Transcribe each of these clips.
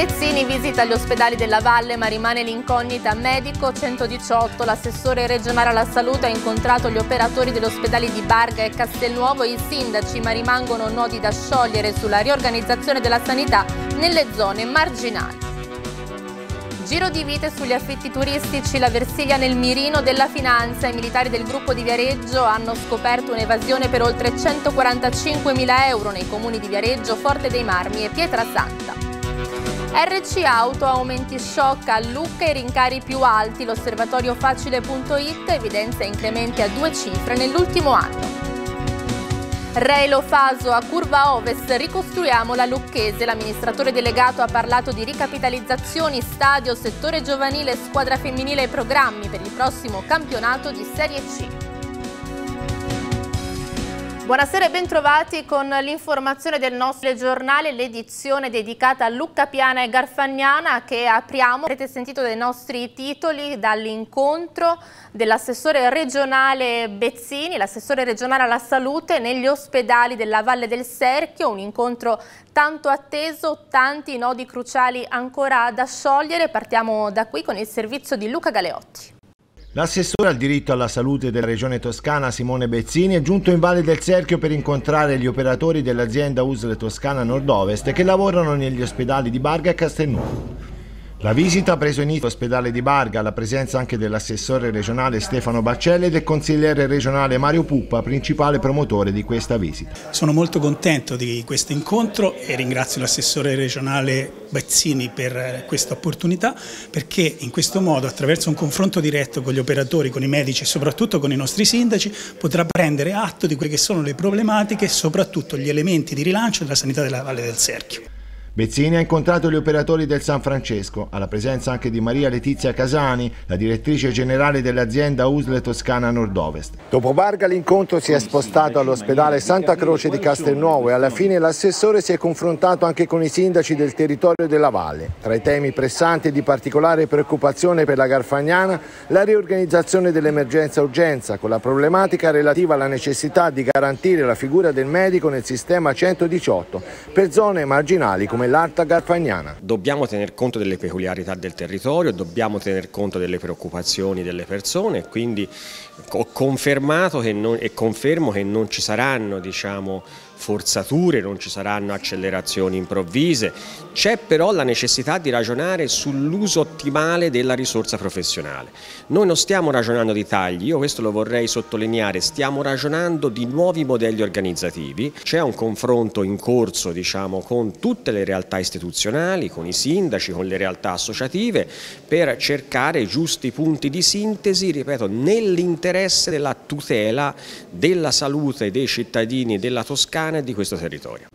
Bezzini visita gli ospedali della Valle ma rimane l'incognita medico 118. L'assessore regionale alla Salute ha incontrato gli operatori degli ospedali di Barga e Castelnuovo e i sindaci ma rimangono nodi da sciogliere sulla riorganizzazione della sanità nelle zone marginali. Giro di vite sugli affitti turistici, la Versiglia nel mirino della finanza. I militari del gruppo di Viareggio hanno scoperto un'evasione per oltre 145.000 euro nei comuni di Viareggio, Forte dei Marmi e Pietrasanta. RC Auto aumenti shock a Lucca e rincari più alti. L'osservatorio facile.it evidenzia incrementi a due cifre nell'ultimo anno. Relo Faso a Curva Ovest, ricostruiamo la Lucchese. L'amministratore delegato ha parlato di ricapitalizzazioni, stadio, settore giovanile, squadra femminile e programmi per il prossimo campionato di Serie C. Buonasera e bentrovati con l'informazione del nostro giornale, l'edizione dedicata a Lucca Piana e Garfagnana che apriamo. Avete sentito dei nostri titoli dall'incontro dell'assessore regionale Bezzini, l'assessore regionale alla salute negli ospedali della Valle del Serchio, un incontro tanto atteso, tanti nodi cruciali ancora da sciogliere. Partiamo da qui con il servizio di Luca Galeotti. L'assessore al diritto alla salute della regione toscana Simone Bezzini è giunto in Valle del Serchio per incontrare gli operatori dell'azienda USL Toscana Nord-Ovest che lavorano negli ospedali di Barga e Castelnuovo. La visita ha preso inizio all'ospedale di Barga, alla presenza anche dell'assessore regionale Stefano Baccelli e del consigliere regionale Mario Puppa, principale promotore di questa visita. Sono molto contento di questo incontro e ringrazio l'assessore regionale Bazzini per eh, questa opportunità perché in questo modo attraverso un confronto diretto con gli operatori, con i medici e soprattutto con i nostri sindaci potrà prendere atto di quelle che sono le problematiche e soprattutto gli elementi di rilancio della sanità della Valle del Serchio. Bezzini ha incontrato gli operatori del San Francesco, alla presenza anche di Maria Letizia Casani, la direttrice generale dell'azienda Usle Toscana Nord-Ovest. Dopo Varga l'incontro si è spostato all'ospedale Santa Croce di Castelnuovo e alla fine l'assessore si è confrontato anche con i sindaci del territorio della valle. Tra i temi pressanti e di particolare preoccupazione per la Garfagnana, la riorganizzazione dell'emergenza urgenza con la problematica relativa alla necessità di garantire la figura del medico nel sistema 118 per zone marginali come come l'Alta Garfagnana. Dobbiamo tener conto delle peculiarità del territorio, dobbiamo tener conto delle preoccupazioni delle persone, quindi ho confermato non, e confermo che non ci saranno diciamo, forzature, non ci saranno accelerazioni improvvise, c'è però la necessità di ragionare sull'uso ottimale della risorsa professionale. Noi non stiamo ragionando di tagli, io questo lo vorrei sottolineare, stiamo ragionando di nuovi modelli organizzativi, c'è un confronto in corso diciamo, con tutte le realtà istituzionali, con i sindaci, con le realtà associative per cercare giusti punti di sintesi, ripeto, nell'interesse della tutela della salute dei cittadini della Toscana italiana e di questo territorio.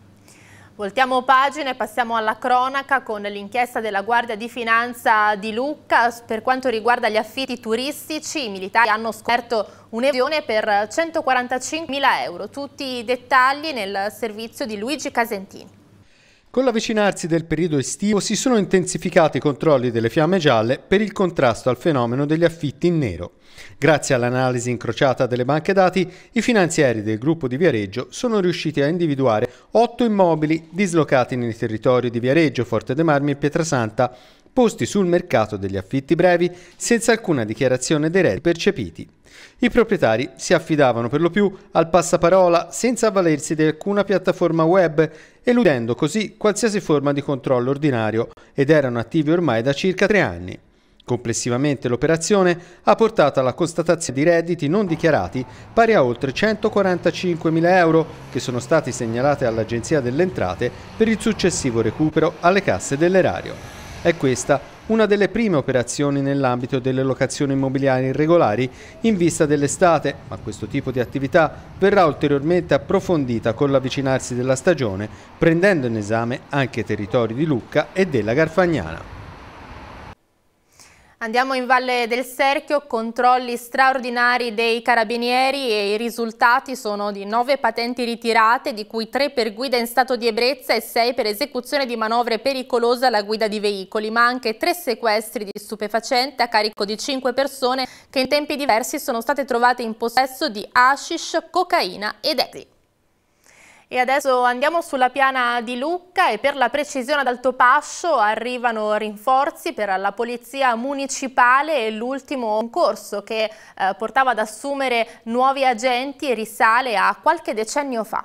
Voltiamo pagina e passiamo alla cronaca con l'inchiesta della Guardia di Finanza di Lucca. Per quanto riguarda gli affitti turistici, i militari hanno scoperto un'evasione per 145.000 euro. Tutti i dettagli nel servizio di Luigi Casentini. Con l'avvicinarsi del periodo estivo si sono intensificati i controlli delle fiamme gialle per il contrasto al fenomeno degli affitti in nero. Grazie all'analisi incrociata delle banche dati, i finanzieri del gruppo di Viareggio sono riusciti a individuare otto immobili dislocati nei territori di Viareggio, Forte dei Marmi e Pietrasanta posti sul mercato degli affitti brevi senza alcuna dichiarazione dei redditi percepiti. I proprietari si affidavano per lo più al passaparola senza avvalersi di alcuna piattaforma web, eludendo così qualsiasi forma di controllo ordinario ed erano attivi ormai da circa tre anni. Complessivamente l'operazione ha portato alla constatazione di redditi non dichiarati pari a oltre 145.000 euro che sono stati segnalati all'Agenzia delle Entrate per il successivo recupero alle casse dell'erario. È questa una delle prime operazioni nell'ambito delle locazioni immobiliari irregolari in vista dell'estate, ma questo tipo di attività verrà ulteriormente approfondita con l'avvicinarsi della stagione, prendendo in esame anche i territori di Lucca e della Garfagnana. Andiamo in Valle del Serchio, controlli straordinari dei carabinieri e i risultati sono di nove patenti ritirate, di cui tre per guida in stato di ebbrezza e sei per esecuzione di manovre pericolose alla guida di veicoli, ma anche tre sequestri di stupefacente a carico di cinque persone che in tempi diversi sono state trovate in possesso di hashish, cocaina ed ecstasy. E adesso andiamo sulla piana di Lucca e per la precisione ad Altopascio arrivano rinforzi per la polizia municipale e l'ultimo concorso che eh, portava ad assumere nuovi agenti risale a qualche decennio fa.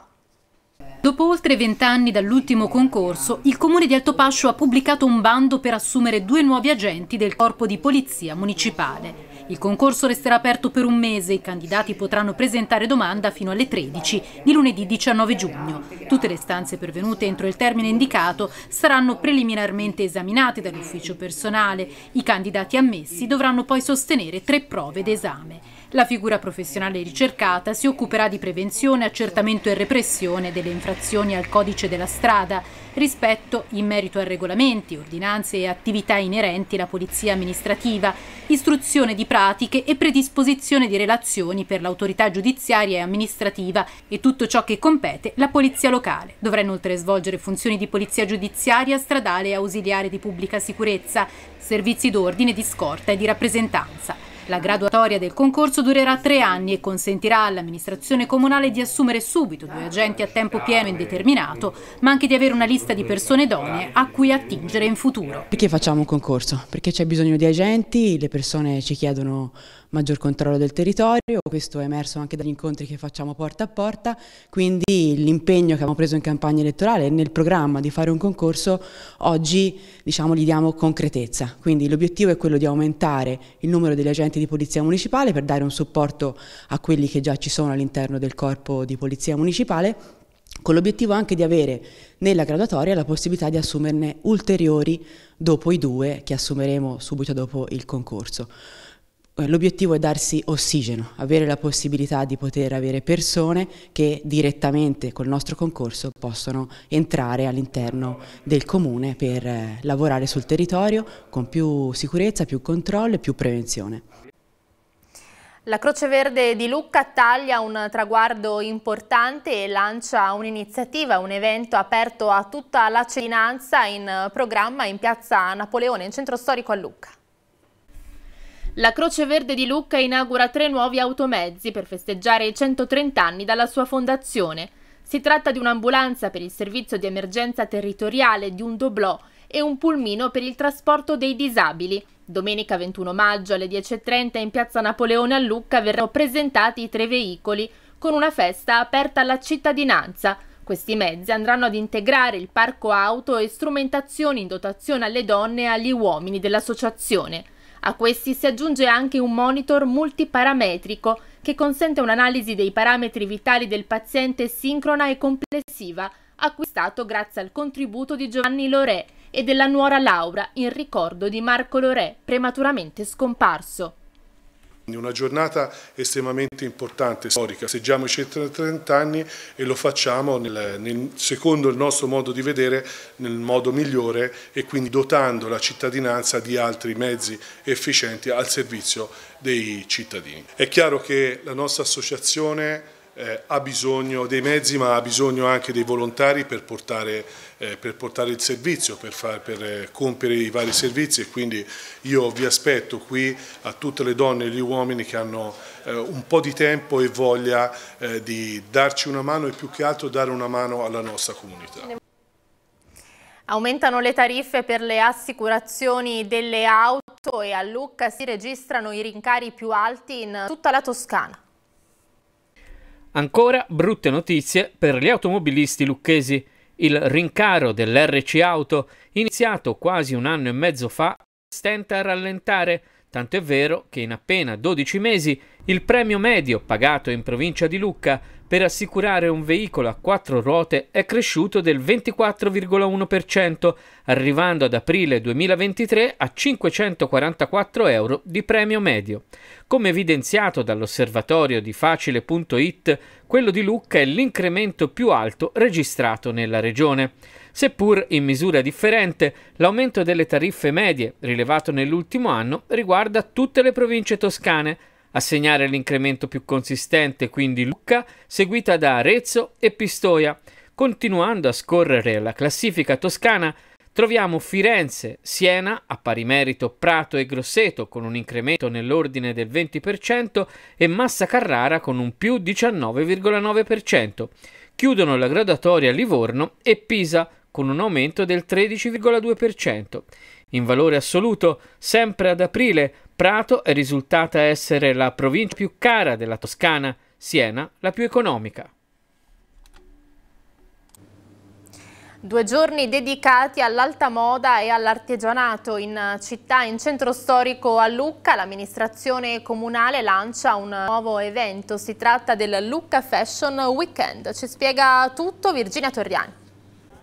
Dopo oltre vent'anni dall'ultimo concorso, il comune di Altopascio ha pubblicato un bando per assumere due nuovi agenti del corpo di polizia municipale. Il concorso resterà aperto per un mese, i candidati potranno presentare domanda fino alle 13 di lunedì 19 giugno. Tutte le stanze pervenute entro il termine indicato saranno preliminarmente esaminate dall'ufficio personale. I candidati ammessi dovranno poi sostenere tre prove d'esame. La figura professionale ricercata si occuperà di prevenzione, accertamento e repressione delle infrazioni al codice della strada rispetto in merito a regolamenti, ordinanze e attività inerenti alla polizia amministrativa, istruzione di pratiche e predisposizione di relazioni per l'autorità giudiziaria e amministrativa e tutto ciò che compete la polizia locale. Dovrà inoltre svolgere funzioni di polizia giudiziaria, stradale e ausiliare di pubblica sicurezza, servizi d'ordine, di scorta e di rappresentanza. La graduatoria del concorso durerà tre anni e consentirà all'amministrazione comunale di assumere subito due agenti a tempo pieno indeterminato, ma anche di avere una lista di persone donne a cui attingere in futuro. Perché facciamo un concorso? Perché c'è bisogno di agenti, le persone ci chiedono maggior controllo del territorio, questo è emerso anche dagli incontri che facciamo porta a porta, quindi l'impegno che abbiamo preso in campagna elettorale nel programma di fare un concorso, oggi diciamo, gli diamo concretezza, quindi l'obiettivo è quello di aumentare il numero degli agenti di polizia municipale per dare un supporto a quelli che già ci sono all'interno del corpo di polizia municipale con l'obiettivo anche di avere nella graduatoria la possibilità di assumerne ulteriori dopo i due che assumeremo subito dopo il concorso. Eh, l'obiettivo è darsi ossigeno, avere la possibilità di poter avere persone che direttamente col nostro concorso possono entrare all'interno del comune per eh, lavorare sul territorio con più sicurezza, più controllo e più prevenzione. La Croce Verde di Lucca taglia un traguardo importante e lancia un'iniziativa, un evento aperto a tutta la cittadinanza in programma in piazza Napoleone, in centro storico a Lucca. La Croce Verde di Lucca inaugura tre nuovi automezzi per festeggiare i 130 anni dalla sua fondazione. Si tratta di un'ambulanza per il servizio di emergenza territoriale di un doblò e un pulmino per il trasporto dei disabili. Domenica 21 maggio alle 10.30 in piazza Napoleone a Lucca verranno presentati i tre veicoli con una festa aperta alla cittadinanza. Questi mezzi andranno ad integrare il parco auto e strumentazioni in dotazione alle donne e agli uomini dell'associazione. A questi si aggiunge anche un monitor multiparametrico che consente un'analisi dei parametri vitali del paziente sincrona e complessiva, acquistato grazie al contributo di Giovanni Loré e della nuora Laura in ricordo di Marco Loré, prematuramente scomparso. Una giornata estremamente importante, storica, seggiamo i 130 anni e lo facciamo nel, nel, secondo il nostro modo di vedere nel modo migliore e quindi dotando la cittadinanza di altri mezzi efficienti al servizio dei cittadini. È chiaro che la nostra associazione eh, ha bisogno dei mezzi ma ha bisogno anche dei volontari per portare, eh, per portare il servizio, per, far, per eh, compiere i vari servizi e quindi io vi aspetto qui a tutte le donne e gli uomini che hanno eh, un po' di tempo e voglia eh, di darci una mano e più che altro dare una mano alla nostra comunità. Aumentano le tariffe per le assicurazioni delle auto e a Lucca si registrano i rincari più alti in tutta la Toscana. Ancora brutte notizie per gli automobilisti lucchesi. Il rincaro dell'RC Auto, iniziato quasi un anno e mezzo fa, stenta a rallentare, tanto è vero che in appena 12 mesi il premio medio pagato in provincia di Lucca per assicurare un veicolo a quattro ruote è cresciuto del 24,1%, arrivando ad aprile 2023 a 544 euro di premio medio. Come evidenziato dall'osservatorio di facile.it, quello di Lucca è l'incremento più alto registrato nella regione. Seppur in misura differente, l'aumento delle tariffe medie, rilevato nell'ultimo anno, riguarda tutte le province toscane, a segnare l'incremento più consistente quindi Lucca, seguita da Arezzo e Pistoia. Continuando a scorrere la classifica toscana, troviamo Firenze, Siena, a pari merito Prato e Grosseto con un incremento nell'ordine del 20% e Massa Carrara con un più 19,9%. Chiudono la graduatoria Livorno e Pisa con un aumento del 13,2%. In valore assoluto, sempre ad aprile, Prato è risultata essere la provincia più cara della Toscana, Siena la più economica. Due giorni dedicati all'alta moda e all'artigianato in città, in centro storico a Lucca, l'amministrazione comunale lancia un nuovo evento, si tratta del Lucca Fashion Weekend. Ci spiega tutto Virginia Torriani.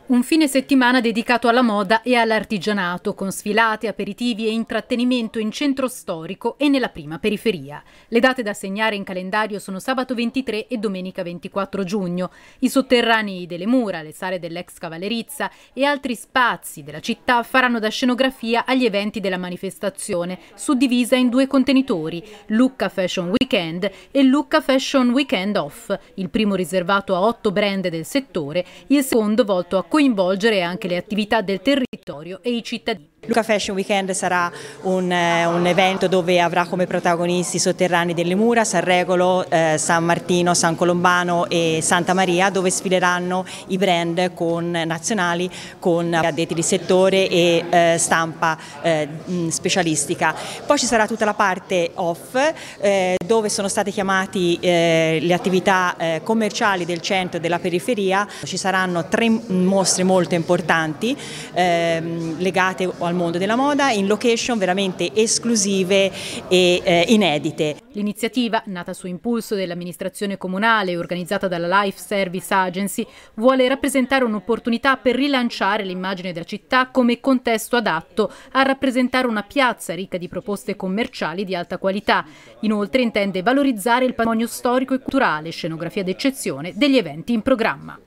Un fine settimana dedicato alla moda e all'artigianato, con sfilate, aperitivi e intrattenimento in centro storico e nella prima periferia. Le date da segnare in calendario sono sabato 23 e domenica 24 giugno. I sotterranei delle mura, le sale dell'ex cavallerizza e altri spazi della città faranno da scenografia agli eventi della manifestazione, suddivisa in due contenitori, Lucca Fashion Weekend e Lucca Fashion Weekend Off, il primo riservato a otto brand del settore, il secondo volto a coinvolgere anche le attività del territorio e i cittadini. Luca Fashion Weekend sarà un, eh, un, evento dove avrà come protagonisti i sotterranei delle Mura, San Regolo, eh, San Martino, San Colombano e Santa Maria dove sfileranno i brand con, nazionali con addetti di settore e eh, stampa eh, specialistica. Poi ci sarà tutta la parte off eh, dove sono state chiamate eh, le attività commerciali del centro e della periferia, ci saranno tre mostre mostre molto importanti ehm, legate al mondo della moda in location veramente esclusive e eh, inedite. L'iniziativa, nata su impulso dell'amministrazione comunale e organizzata dalla Life Service Agency, vuole rappresentare un'opportunità per rilanciare l'immagine della città come contesto adatto a rappresentare una piazza ricca di proposte commerciali di alta qualità. Inoltre intende valorizzare il patrimonio storico e culturale, scenografia d'eccezione degli eventi in programma.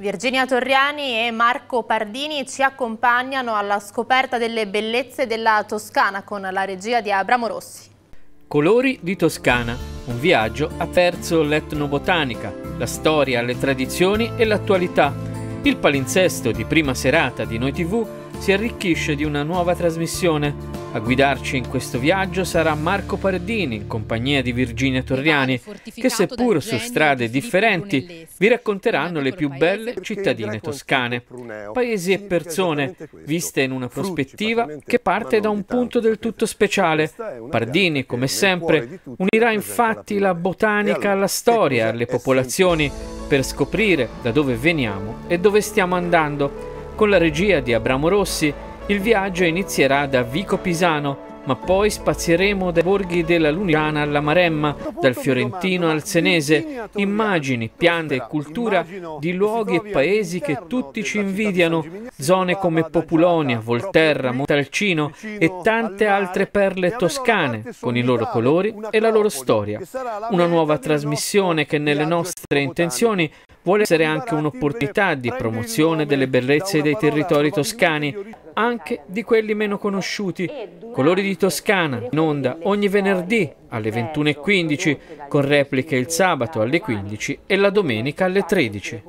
Virginia Torriani e Marco Pardini ci accompagnano alla scoperta delle bellezze della Toscana con la regia di Abramo Rossi. Colori di Toscana, un viaggio attraverso l'etnobotanica, la storia, le tradizioni e l'attualità. Il palinsesto di prima serata di Noi TV si arricchisce di una nuova trasmissione. A guidarci in questo viaggio sarà Marco Pardini in compagnia di Virginia Torriani, che seppur su strade differenti vi racconteranno le più belle cittadine toscane, paesi e persone, viste in una prospettiva che parte da un punto del tutto speciale. Pardini, come sempre, unirà infatti la botanica alla storia, alle popolazioni, per scoprire da dove veniamo e dove stiamo andando con la regia di Abramo Rossi, il viaggio inizierà da Vico Pisano ma poi spazieremo dai borghi della Lunigiana alla Maremma, dal Fiorentino al Senese, immagini, piante e cultura di luoghi e paesi che tutti ci invidiano, zone come Populonia, Volterra, Montalcino e tante altre perle toscane, con i loro colori e la loro storia. Una nuova trasmissione che nelle nostre intenzioni vuole essere anche un'opportunità di promozione delle bellezze dei territori toscani, anche di quelli meno conosciuti, colori di di Toscana, in onda ogni venerdì alle 21.15, con repliche il sabato alle 15 e la domenica alle 13.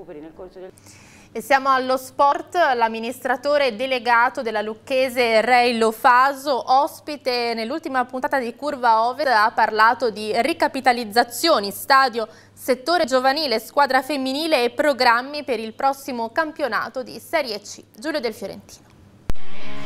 E siamo allo sport, l'amministratore delegato della Lucchese Ray Lofaso, ospite nell'ultima puntata di Curva Over, ha parlato di ricapitalizzazioni, stadio, settore giovanile, squadra femminile e programmi per il prossimo campionato di Serie C. Giulio Del Fiorentino.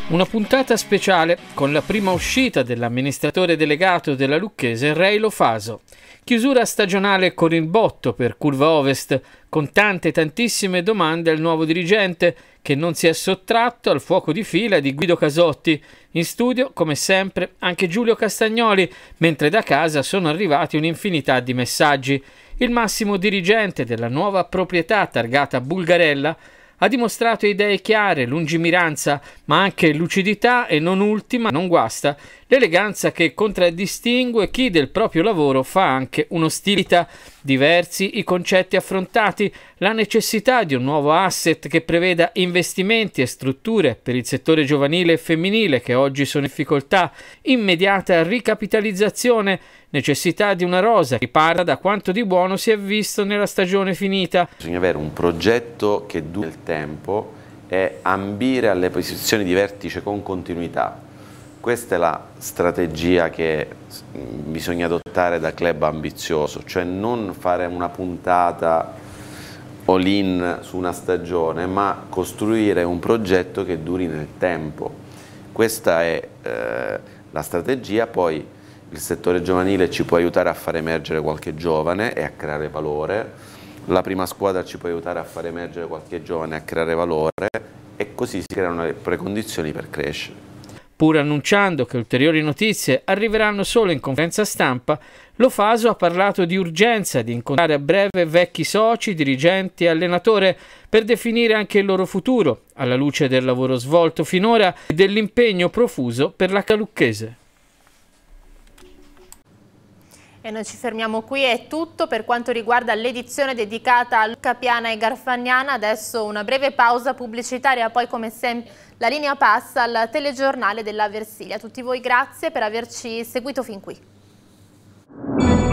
Una puntata speciale con la prima uscita dell'amministratore delegato della Lucchese Reilo Faso. Chiusura stagionale con il botto per Curva Ovest, con tante tantissime domande al nuovo dirigente che non si è sottratto al fuoco di fila di Guido Casotti. In studio, come sempre, anche Giulio Castagnoli, mentre da casa sono arrivati un'infinità di messaggi. Il massimo dirigente della nuova proprietà targata Bulgarella ha dimostrato idee chiare, lungimiranza, ma anche lucidità e non ultima, non guasta, l'eleganza che contraddistingue chi del proprio lavoro fa anche uno un'ostilità, diversi i concetti affrontati, la necessità di un nuovo asset che preveda investimenti e strutture per il settore giovanile e femminile che oggi sono in difficoltà, immediata ricapitalizzazione necessità di una rosa che parla da quanto di buono si è visto nella stagione finita. Bisogna avere un progetto che dura il tempo e ambire alle posizioni di vertice con continuità. Questa è la strategia che mm, bisogna adottare da club ambizioso, cioè non fare una puntata all-in su una stagione, ma costruire un progetto che duri nel tempo. Questa è eh, la strategia, poi il settore giovanile ci può aiutare a far emergere qualche giovane e a creare valore, la prima squadra ci può aiutare a far emergere qualche giovane e a creare valore e così si creano le precondizioni per crescere. Pur annunciando che ulteriori notizie arriveranno solo in conferenza stampa, lo Faso ha parlato di urgenza di incontrare a breve vecchi soci, dirigenti e allenatore per definire anche il loro futuro, alla luce del lavoro svolto finora e dell'impegno profuso per la Calucchese. E noi ci fermiamo qui, è tutto per quanto riguarda l'edizione dedicata a Luca Piana e Garfagnana. Adesso una breve pausa pubblicitaria, poi come sempre la linea passa al telegiornale della Versilia. A tutti voi grazie per averci seguito fin qui.